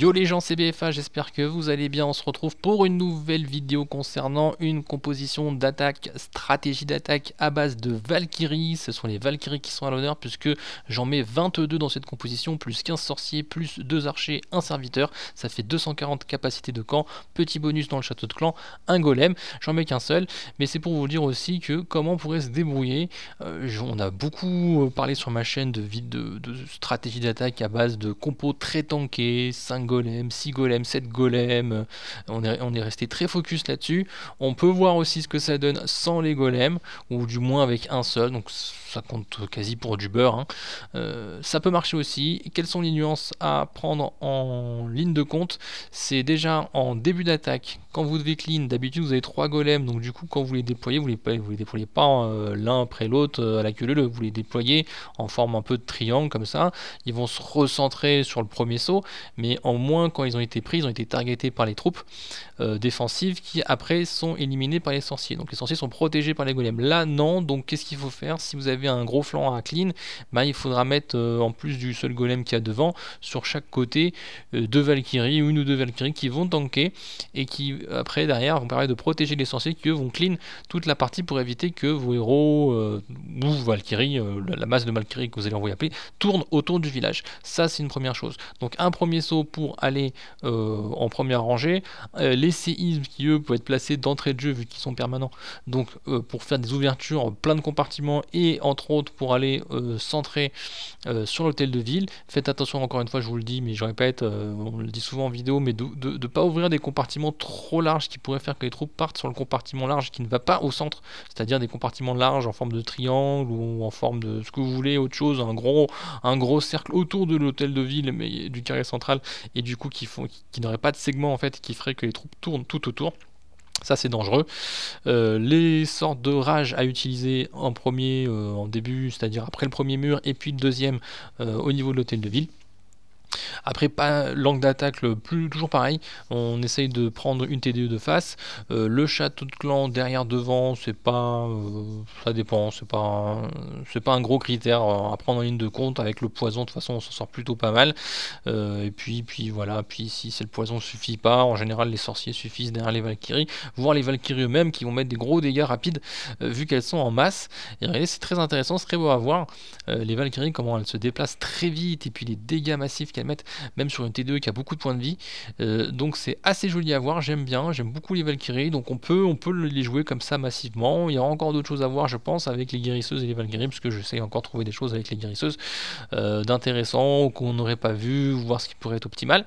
Yo les gens, c'est BFA, j'espère que vous allez bien. On se retrouve pour une nouvelle vidéo concernant une composition d'attaque, stratégie d'attaque à base de Valkyrie. Ce sont les Valkyries qui sont à l'honneur puisque j'en mets 22 dans cette composition, plus 15 sorciers, plus 2 archers, 1 serviteur. Ça fait 240 capacités de camp, petit bonus dans le château de clan, un golem. J'en mets qu'un seul, mais c'est pour vous dire aussi que comment on pourrait se débrouiller. Euh, on a beaucoup parlé sur ma chaîne de, de, de stratégie d'attaque à base de compos très tankés, 5 golem, golems, 6 golems, 7 euh, golems. On est, on est resté très focus là-dessus. On peut voir aussi ce que ça donne sans les golems, ou du moins avec un seul. Donc ça compte quasi pour du beurre. Hein. Euh, ça peut marcher aussi. Quelles sont les nuances à prendre en ligne de compte C'est déjà en début d'attaque, quand vous devez clean, d'habitude vous avez trois golems, donc du coup quand vous les déployez, vous les, vous les déployez pas hein, l'un après l'autre euh, à la queue leu vous les déployez en forme un peu de triangle comme ça. Ils vont se recentrer sur le premier saut, mais en moins quand ils ont été pris, ils ont été targetés par les troupes euh, défensives qui après sont éliminées par les sorciers. Donc les sorciers sont protégés par les golems. Là non, donc qu'est-ce qu'il faut faire si vous avez un gros flanc à clean, bah, il faudra mettre euh, en plus du seul golem qu'il y a devant, sur chaque côté, euh, deux Valkyries, une ou deux Valkyries qui vont tanker et qui après derrière vont permettre de protéger les sorciers qui eux vont clean toute la partie pour éviter que vos héros euh, ou Valkyries, la, masse de Valkyries que vous allez envoyer appeler, tourne autour du village. Ça c'est une première chose. Donc un premier saut pour aller en première rangée, les séismes qui eux peuvent être placés d'entrée de jeu vu qu'ils sont permanents, donc pour faire des ouvertures plein de compartiments et en entre autres pour aller euh, centrer euh, sur l'hôtel de ville. Faites attention encore une fois, je vous le dis, mais je répète, euh, on le dit souvent en vidéo, mais de ne pas ouvrir des compartiments trop larges qui pourraient faire que les troupes partent sur le compartiment large qui ne va pas au centre, c'est-à-dire des compartiments larges en forme de triangle ou en forme de ce que vous voulez, autre chose, un gros, un gros cercle autour de l'hôtel de ville, mais du carré central, et du coup qui, font, qui, qui n'aurait pas de segment en fait, qui ferait que les troupes tournent tout autour. Ça, c'est dangereux. Euh, les sortes de rage à utiliser en premier, euh, en début, c'est-à-dire après le premier mur, et puis le deuxième euh, au niveau de l'hôtel de ville. Après, pas langue d'attaque, plus toujours pareil. On essaye de prendre une TDE de face. Euh, le château de clan derrière devant, c'est pas, euh, ça dépend. C'est pas, c'est pas un gros critère euh, à prendre en ligne de compte. Avec le poison, de toute façon, on s'en sort plutôt pas mal. et puis, puis voilà. Puis si c'est le poison suffit pas, en général, les sorciers suffisent derrière les Valkyries, voire les Valkyries eux-mêmes qui vont mettre des gros dégâts rapides vu qu'elles sont en masse. Et regardez, c'est très intéressant, c'est très beau à voir. les Valkyries, comment elles se déplacent très vite et puis les dégâts massifs qu'elles mettre même sur une T2 qui a beaucoup de points de vie. Euh, donc c'est assez joli à voir, j'aime bien, j'aime beaucoup les Valkyries, donc on peut, on peut les jouer comme ça massivement. Il y a encore d'autres choses à voir, je pense, avec les guérisseuses et les Valkyries, parce que j'essaie encore trouver des choses avec les guérisseuses euh, d'intéressant qu'on n'aurait pas vu, voir ce qui pourrait être optimal.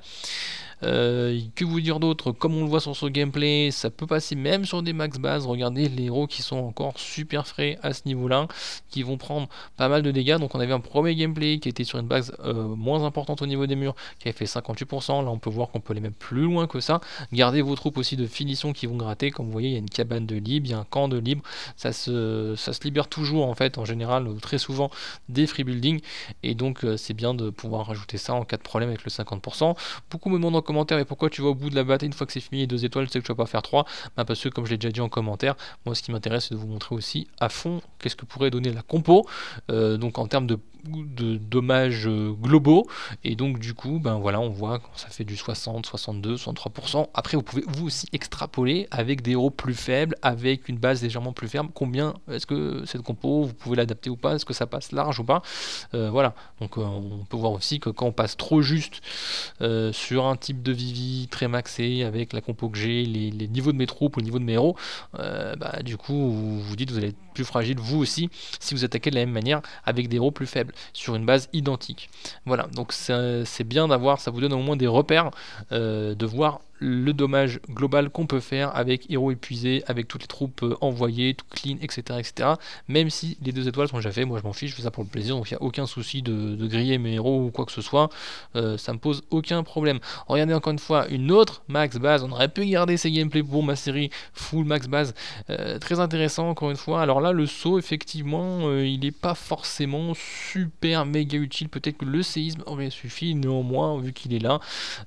Euh, que vous dire d'autre Comme on le voit sur ce gameplay, ça peut passer même sur des max bases. Regardez les héros qui sont encore super frais à ce niveau-là, qui vont prendre pas mal de dégâts. Donc on avait un premier gameplay qui était sur une base euh, moins importante au niveau des murs, qui avait fait 58%. Là on peut voir qu'on peut aller même plus loin que ça. Gardez vos troupes aussi de finition qui vont gratter. Comme vous voyez, il y a une cabane de libre, il y a un camp de libre. Ça se, ça se libère toujours en fait, en général, euh, très souvent des free building. Et donc c'est bien de pouvoir rajouter ça en cas de problème avec le 50%. Beaucoup me demandent commentaire, et pourquoi tu vas au bout de la bataille une fois que c'est fini et deux étoiles, tu que tu vas pas faire trois bah, Parce que, comme je l'ai déjà dit en commentaire, moi ce qui m'intéresse c'est de vous montrer aussi à fond qu'est-ce que pourrait donner la compo, euh, donc en termes de, dommages euh, globaux et donc du coup ben voilà on voit quand ça fait du 60 62 63% après vous pouvez vous aussi extrapoler avec des hauts plus faibles avec une base légèrement plus ferme combien est-ce que cette compo vous pouvez l'adapter ou pas est-ce que ça passe large ou pas euh, voilà donc on peut voir aussi que quand on passe trop juste sur un type de Vivi très maxé avec la compo que j'ai, les, niveaux de mes troupes le niveau de mes héros, euh, bah, du coup, vous vous dites, vous allez fragile, vous aussi, si vous attaquez de la même manière avec des héros plus faibles, sur une base identique. Voilà, donc c'est bien d'avoir, ça vous donne au moins des repères, euh, de voir le dommage global qu'on peut faire avec héros épuisés, avec toutes les troupes euh, envoyées, tout clean, etc. etc. Même si les deux étoiles sont déjà faites, moi je m'en fiche, je fais ça pour le plaisir, donc il n'y a aucun souci de, griller mes héros ou quoi que ce soit, euh, ça me pose aucun problème. Regardez encore une fois une autre max base, on aurait pu garder ces gameplays pour ma série full max base, très intéressant encore une fois. Alors là, le saut, effectivement, euh, il n'est pas forcément super méga utile. Peut-être que le séisme aurait suffi, néanmoins, vu qu'il est là.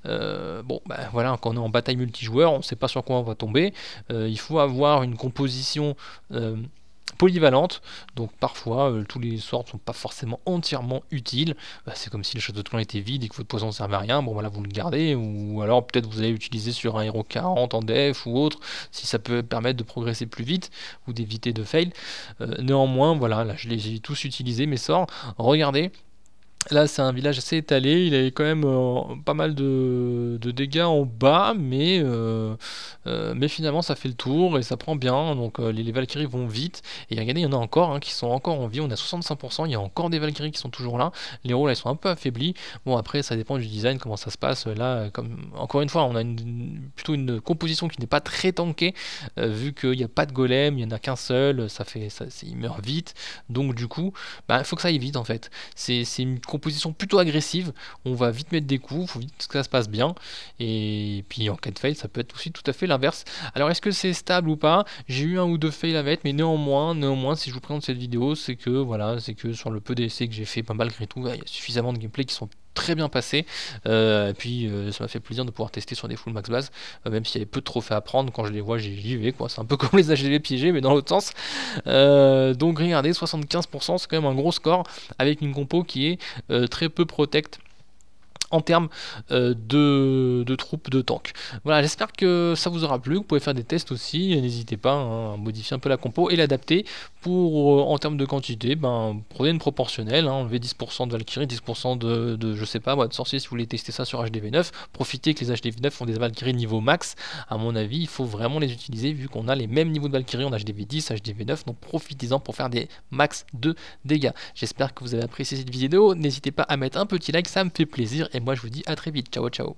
Euh, bon, ben voilà, quand on est en bataille multijoueur, on ne sait pas sur quoi on va tomber. Euh, il faut avoir une composition polyvalente, donc parfois euh, tous les sorts ne sont pas forcément entièrement utiles. Bah, c'est comme si le château de clan était vide et que votre poison ne servait à rien, bon voilà bah, vous le gardez, ou alors peut-être vous allez l'utiliser sur un héros 40 en def ou autre, si ça peut permettre de progresser plus vite ou d'éviter de fail. Euh, néanmoins, voilà, là je les ai tous utilisés mes sorts. Regardez, Là, c'est un village assez étalé. Il avait quand même euh, pas mal de, dégâts en bas, euh, euh, mais, finalement, ça fait le tour et ça prend bien. Donc, les, Valkyries vont vite. Et regardez, il y en a encore hein, qui sont encore en vie. On a 65%. Il y a encore des Valkyries qui sont toujours là. Les rôles, là, ils sont un peu affaiblis. Bon, après, ça dépend du design, comment ça se passe. Là, comme encore une fois, on a une, plutôt une composition qui n'est pas très tankée, vu qu'il n'y a pas de golem, il n'y en a qu'un seul. Ça fait, ça, il meurt vite. Donc, du coup, il bah, faut que ça aille vite en fait. C'est une composition plutôt agressive. On va vite mettre des coups, faut vite que ça se passe bien. Et puis en cas de fail, ça peut être aussi tout à fait l'inverse. Alors est-ce que c'est stable ou pas J'ai eu un ou deux fails mettre mais néanmoins, néanmoins, si je vous présente cette vidéo, c'est que voilà, c'est que sur le peu d'essais que j'ai fait, pas malgré tout, il y a suffisamment de gameplay qui sont très bien passé. Euh, et puis euh, ça m'a fait plaisir de pouvoir tester sur des full max base, euh, même s'il y avait peu de trophées à prendre. Quand je les vois, j'y vais quoi. C'est un peu comme les HDV piégés, mais dans l'autre sens. donc regardez, 75%, c'est quand même un gros score avec une compo qui est très peu protecte en termes euh, de, troupes de tank. Voilà, j'espère que ça vous aura plu. Vous pouvez faire des tests aussi. N'hésitez pas hein, à modifier un peu la compo et l'adapter pour, euh, en termes de quantité, ben, prenez une proportionnelle. Hein, enlevez 10% de Valkyrie, 10% de, de, je sais pas, moi, de sorcier si vous voulez tester ça sur HDV9. Profitez que les HDV9 font des Valkyries niveau max. À mon avis, il faut vraiment les utiliser vu qu'on a les mêmes niveaux de Valkyrie en HDV10, HDV9. Donc profitez-en pour faire des max de dégâts. J'espère que vous avez apprécié cette vidéo. N'hésitez pas à mettre un petit like, ça me fait plaisir moi, je vous dis à très vite. Ciao, ciao.